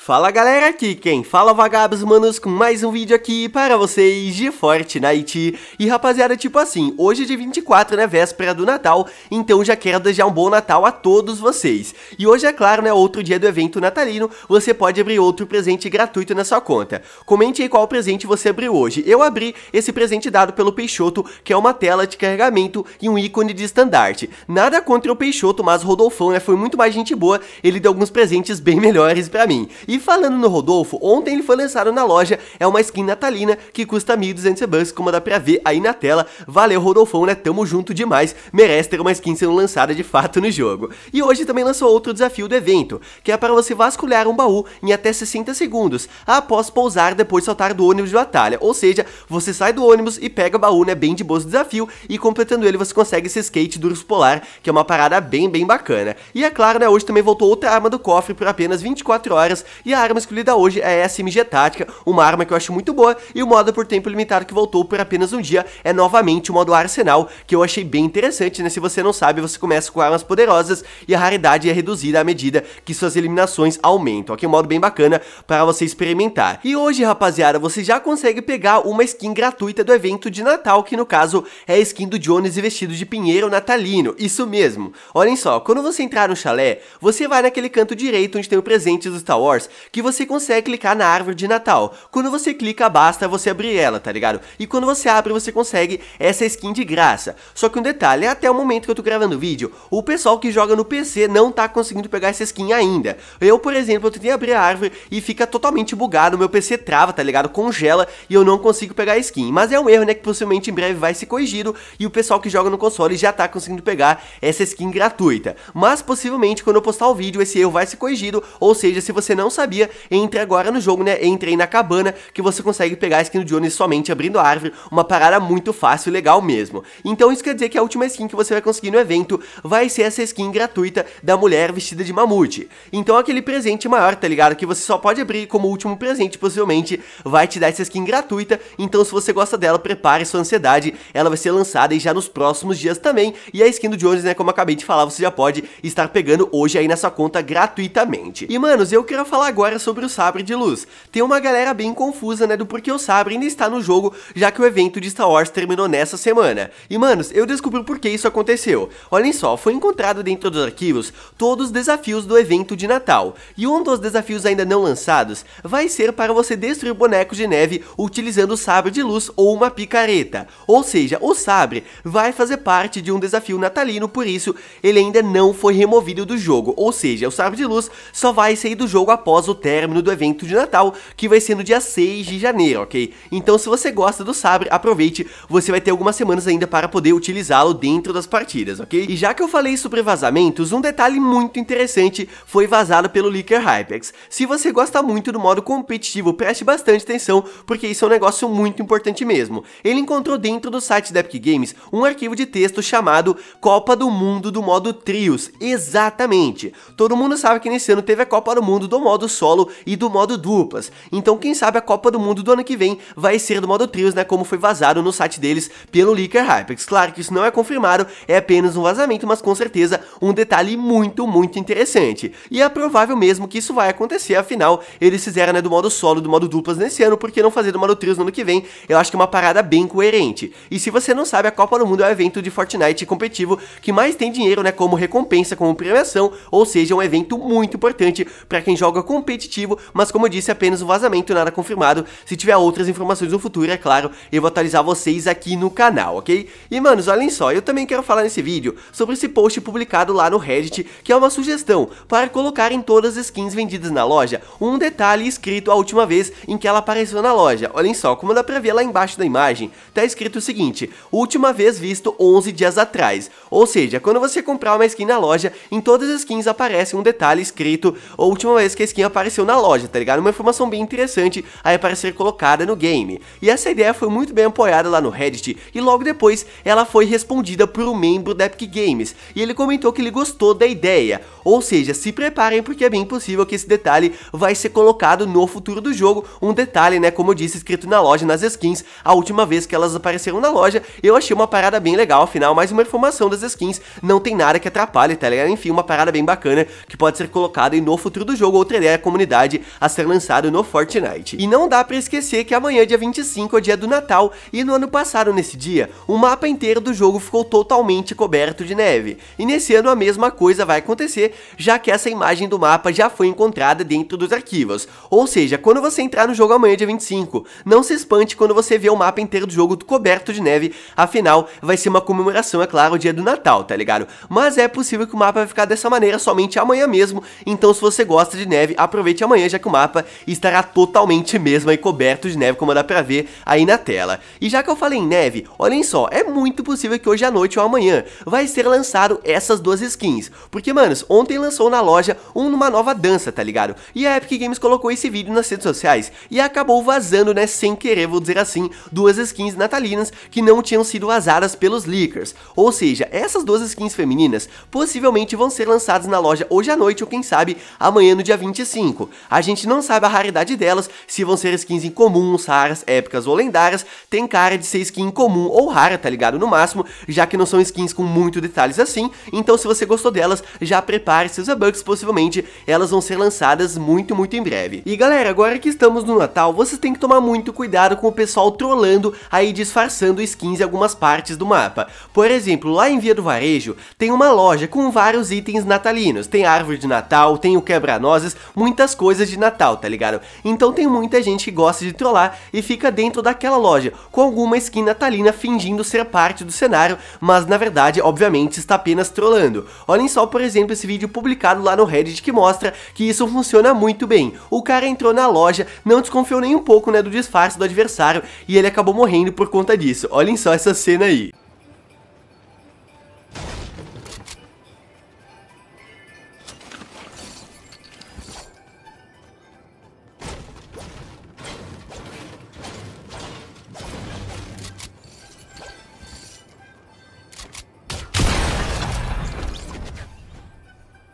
Fala galera, aqui quem fala é vagabos manos com mais um vídeo aqui para vocês de Fortnite E rapaziada, tipo assim, hoje é de 24, né, véspera do Natal, então já quero desejar um bom Natal a todos vocês E hoje é claro, né, outro dia do evento natalino, você pode abrir outro presente gratuito na sua conta Comente aí qual presente você abriu hoje, eu abri esse presente dado pelo Peixoto, que é uma tela de carregamento e um ícone de estandarte Nada contra o Peixoto, mas Rodolfão, né, foi muito mais gente boa, ele deu alguns presentes bem melhores pra mim e falando no Rodolfo, ontem ele foi lançado na loja, é uma skin natalina que custa 1.200 bucks, como dá pra ver aí na tela. Valeu Rodolfão, né? Tamo junto demais, merece ter uma skin sendo lançada de fato no jogo. E hoje também lançou outro desafio do evento, que é para você vasculhar um baú em até 60 segundos, após pousar depois saltar do ônibus de batalha. Ou seja, você sai do ônibus e pega o baú, né? Bem de boas desafio, e completando ele você consegue esse skate do polar, que é uma parada bem, bem bacana. E é claro, né? Hoje também voltou outra arma do cofre por apenas 24 horas, e a arma escolhida hoje é a SMG Tática, uma arma que eu acho muito boa, e o modo por tempo limitado que voltou por apenas um dia é novamente o modo Arsenal, que eu achei bem interessante, né? Se você não sabe, você começa com armas poderosas e a raridade é reduzida à medida que suas eliminações aumentam. Aqui é um modo bem bacana para você experimentar. E hoje, rapaziada, você já consegue pegar uma skin gratuita do evento de Natal, que no caso é a skin do Jones vestido de pinheiro natalino. Isso mesmo. Olhem só, quando você entrar no chalé, você vai naquele canto direito onde tem o presente do Star Wars que você consegue clicar na árvore de Natal. Quando você clica, basta você abrir ela, tá ligado? E quando você abre, você consegue essa skin de graça. Só que um detalhe, é até o momento que eu tô gravando o vídeo, o pessoal que joga no PC não tá conseguindo pegar essa skin ainda. Eu, por exemplo, eu tentei abrir a árvore e fica totalmente bugado, meu PC trava, tá ligado? Congela e eu não consigo pegar a skin. Mas é um erro, né, que possivelmente em breve vai ser corrigido e o pessoal que joga no console já tá conseguindo pegar essa skin gratuita. Mas possivelmente quando eu postar o vídeo esse erro vai ser corrigido, ou seja, se você não sabia, entre agora no jogo, né? Entre aí na cabana, que você consegue pegar a skin do Jones somente abrindo a árvore, uma parada muito fácil e legal mesmo. Então isso quer dizer que a última skin que você vai conseguir no evento vai ser essa skin gratuita da mulher vestida de mamute. Então aquele presente maior, tá ligado? Que você só pode abrir como último presente, possivelmente, vai te dar essa skin gratuita, então se você gosta dela, prepare sua ansiedade, ela vai ser lançada e já nos próximos dias também, e a skin do Jones, né, como eu acabei de falar, você já pode estar pegando hoje aí na sua conta gratuitamente. E manos, eu quero falar falar agora sobre o Sabre de Luz. Tem uma galera bem confusa, né, do porquê o Sabre ainda está no jogo, já que o evento de Star Wars terminou nessa semana. E, manos, eu descobri o porquê isso aconteceu. Olhem só, foi encontrado dentro dos arquivos todos os desafios do evento de Natal. E um dos desafios ainda não lançados vai ser para você destruir bonecos de neve utilizando o Sabre de Luz ou uma picareta. Ou seja, o Sabre vai fazer parte de um desafio natalino, por isso ele ainda não foi removido do jogo. Ou seja, o Sabre de Luz só vai sair do jogo após após o término do evento de Natal, que vai ser no dia 6 de janeiro, ok? Então se você gosta do Sabre, aproveite, você vai ter algumas semanas ainda para poder utilizá-lo dentro das partidas, ok? E já que eu falei sobre vazamentos, um detalhe muito interessante foi vazado pelo Leaker Hypex. Se você gosta muito do modo competitivo, preste bastante atenção, porque isso é um negócio muito importante mesmo. Ele encontrou dentro do site da Epic Games um arquivo de texto chamado Copa do Mundo do modo Trios, exatamente. Todo mundo sabe que nesse ano teve a Copa do Mundo do modo modo solo e do modo duplas. Então, quem sabe a Copa do Mundo do ano que vem vai ser do modo trios, né? Como foi vazado no site deles pelo Leaker Hypex. Claro que isso não é confirmado, é apenas um vazamento, mas com certeza um detalhe muito, muito interessante. E é provável mesmo que isso vai acontecer, afinal, eles fizeram né, do modo solo, do modo duplas nesse ano, porque não fazer do modo trios no ano que vem? Eu acho que é uma parada bem coerente. E se você não sabe, a Copa do Mundo é um evento de Fortnite competitivo que mais tem dinheiro, né? Como recompensa, como premiação, ou seja, é um evento muito importante para quem joga competitivo, mas como eu disse, apenas um vazamento, nada confirmado. Se tiver outras informações no futuro, é claro, eu vou atualizar vocês aqui no canal, ok? E manos, olhem só, eu também quero falar nesse vídeo sobre esse post publicado lá no Reddit, que é uma sugestão para colocar em todas as skins vendidas na loja um detalhe escrito a última vez em que ela apareceu na loja. Olhem só, como dá pra ver lá embaixo da imagem, tá escrito o seguinte, última vez visto 11 dias atrás. Ou seja, quando você comprar uma skin na loja, em todas as skins aparece um detalhe escrito última vez que a skin skin apareceu na loja, tá ligado? Uma informação bem interessante aí para ser colocada no game. E essa ideia foi muito bem apoiada lá no Reddit e logo depois ela foi respondida por um membro da Epic Games e ele comentou que ele gostou da ideia. Ou seja, se preparem porque é bem possível que esse detalhe vai ser colocado no futuro do jogo, um detalhe, né, como eu disse, escrito na loja nas skins. A última vez que elas apareceram na loja, eu achei uma parada bem legal, afinal, mais uma informação das skins, não tem nada que atrapalhe, tá ligado? Enfim, uma parada bem bacana que pode ser colocada no futuro do jogo, outra ideia é a comunidade a ser lançado no Fortnite. E não dá para esquecer que amanhã, dia 25, é o dia do Natal, e no ano passado, nesse dia, o mapa inteiro do jogo ficou totalmente coberto de neve. E nesse ano a mesma coisa vai acontecer, já que essa imagem do mapa já foi encontrada dentro dos arquivos. Ou seja, quando você entrar no jogo amanhã, dia 25, não se espante quando você vê o mapa inteiro do jogo coberto de neve, afinal, vai ser uma comemoração, é claro, o dia do Natal, tá ligado? Mas é possível que o mapa vai ficar dessa maneira somente amanhã mesmo, então se você gosta de neve, aproveite amanhã, já que o mapa estará totalmente mesmo aí coberto de neve, como dá pra ver aí na tela. E já que eu falei em neve, olhem só, é muito possível que hoje à noite ou amanhã vai ser lançado essas duas skins. Porque, manos, ontem lançou na loja uma nova dança, tá ligado? E a Epic Games colocou esse vídeo nas redes sociais e acabou vazando, né, sem querer, vou dizer assim, duas skins natalinas que não tinham sido vazadas pelos leakers. Ou seja, essas duas skins femininas possivelmente vão ser lançadas na loja hoje à noite ou quem sabe amanhã no dia 25 5. A gente não sabe a raridade delas, se vão ser skins incomuns, raras, épicas ou lendárias, tem cara de ser skin comum ou rara, tá ligado? No máximo, já que não são skins com muito detalhes assim, então se você gostou delas, já prepare seus bugs, possivelmente elas vão ser lançadas muito, muito em breve. E galera, agora que estamos no Natal, vocês têm que tomar muito cuidado com o pessoal trollando aí disfarçando skins em algumas partes do mapa. Por exemplo, lá em Via do Varejo, tem uma loja com vários itens natalinos, tem árvore de Natal, tem o quebra-nozes, muitas coisas de Natal, tá ligado? Então tem muita gente que gosta de trollar e fica dentro daquela loja, com alguma skin natalina fingindo ser parte do cenário, mas na verdade, obviamente, está apenas trollando. Olhem só, por exemplo, esse vídeo publicado lá no Reddit que mostra que isso funciona muito bem. O cara entrou na loja, não desconfiou nem um pouco, né, do disfarce do adversário e ele acabou morrendo por conta disso. Olhem só essa cena aí.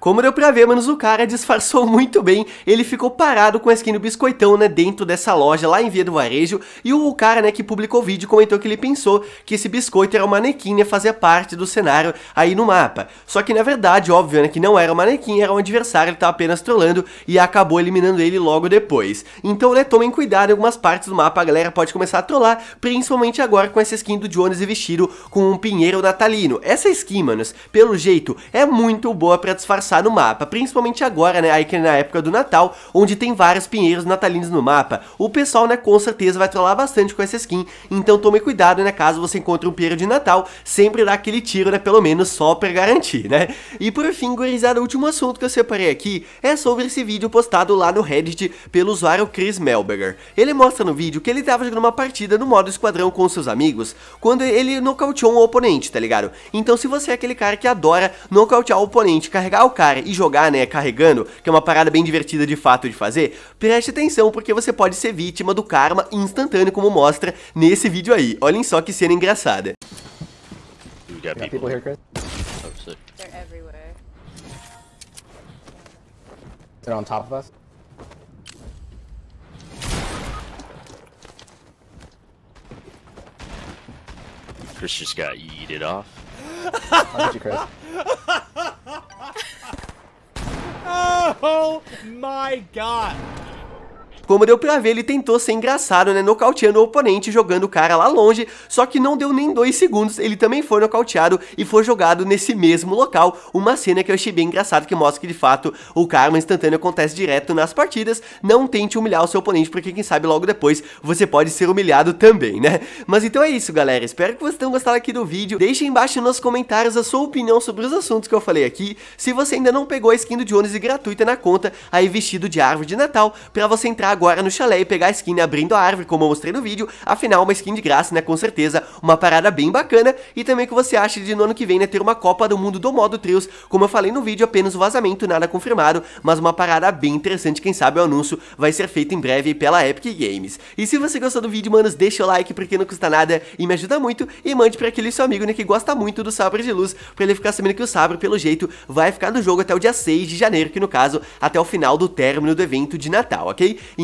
Como deu pra ver, manos, o cara disfarçou muito bem, ele ficou parado com a skin do biscoitão, né, dentro dessa loja lá em Via do Varejo, e o cara, né, que publicou o vídeo comentou que ele pensou que esse biscoito era um manequim, né, fazia parte do cenário aí no mapa. Só que, na verdade, óbvio, né, que não era um manequim, era um adversário, ele tava apenas trolando e acabou eliminando ele logo depois. Então, né, tomem cuidado, em algumas partes do mapa a galera pode começar a trollar, principalmente agora com essa skin do Jones e vestido com um pinheiro natalino. Essa skin, manos, pelo jeito, é muito boa pra disfarçar passar no mapa, principalmente agora, né, aí que é na época do Natal, onde tem vários pinheiros natalinos no mapa, o pessoal, né, com certeza vai trollar bastante com essa skin, então tome cuidado, né, caso você encontre um pinheiro de Natal, sempre dá aquele tiro, né, pelo menos só pra garantir, né. E por fim, gurizada, o último assunto que eu separei aqui é sobre esse vídeo postado lá no Reddit pelo usuário Chris Melberger. Ele mostra no vídeo que ele tava jogando uma partida no modo esquadrão com seus amigos, quando ele nocauteou um oponente, tá ligado? Então se você é aquele cara que adora nocautear o oponente, carregar o cara, cara e jogar, né, carregando, que é uma parada bem divertida de fato de fazer, preste atenção porque você pode ser vítima do karma instantâneo, como mostra nesse vídeo aí. Olhem só que cena engraçada. You got people, people here, Chris? Oh, sick. They're everywhere. They're on top of us? Chris just got yeeted off. How did you, Chris? Oh my god. Como deu pra ver, ele tentou ser engraçado, né? Nocauteando o oponente, jogando o cara lá longe, só que não deu nem dois segundos, ele também foi nocauteado e foi jogado nesse mesmo local. Uma cena que eu achei bem engraçado, que mostra que de fato o karma instantâneo acontece direto nas partidas. Não tente humilhar o seu oponente, porque quem sabe logo depois você pode ser humilhado também, né? Mas então é isso, galera. Espero que vocês tenham gostado aqui do vídeo. Deixem embaixo nos comentários a sua opinião sobre os assuntos que eu falei aqui. Se você ainda não pegou a skin do Jones gratuita na conta, aí vestido de árvore de Natal, pra você entrar agora no chalé e pegar a skin né, abrindo a árvore, como eu mostrei no vídeo. Afinal, uma skin de graça, né? Com certeza, uma parada bem bacana. E também que você acha de no ano que vem, né? Ter uma Copa do Mundo do modo trios. Como eu falei no vídeo, apenas o vazamento, nada confirmado. Mas uma parada bem interessante. Quem sabe o anúncio vai ser feito em breve pela Epic Games. E se você gostou do vídeo, manos, deixa o like porque não custa nada e me ajuda muito. E mande para aquele seu amigo, né? Que gosta muito do sabre de luz. Pra ele ficar sabendo que o sabre, pelo jeito, vai ficar no jogo até o dia 6 de janeiro. Que no caso, até o final do término do evento de Natal, ok? E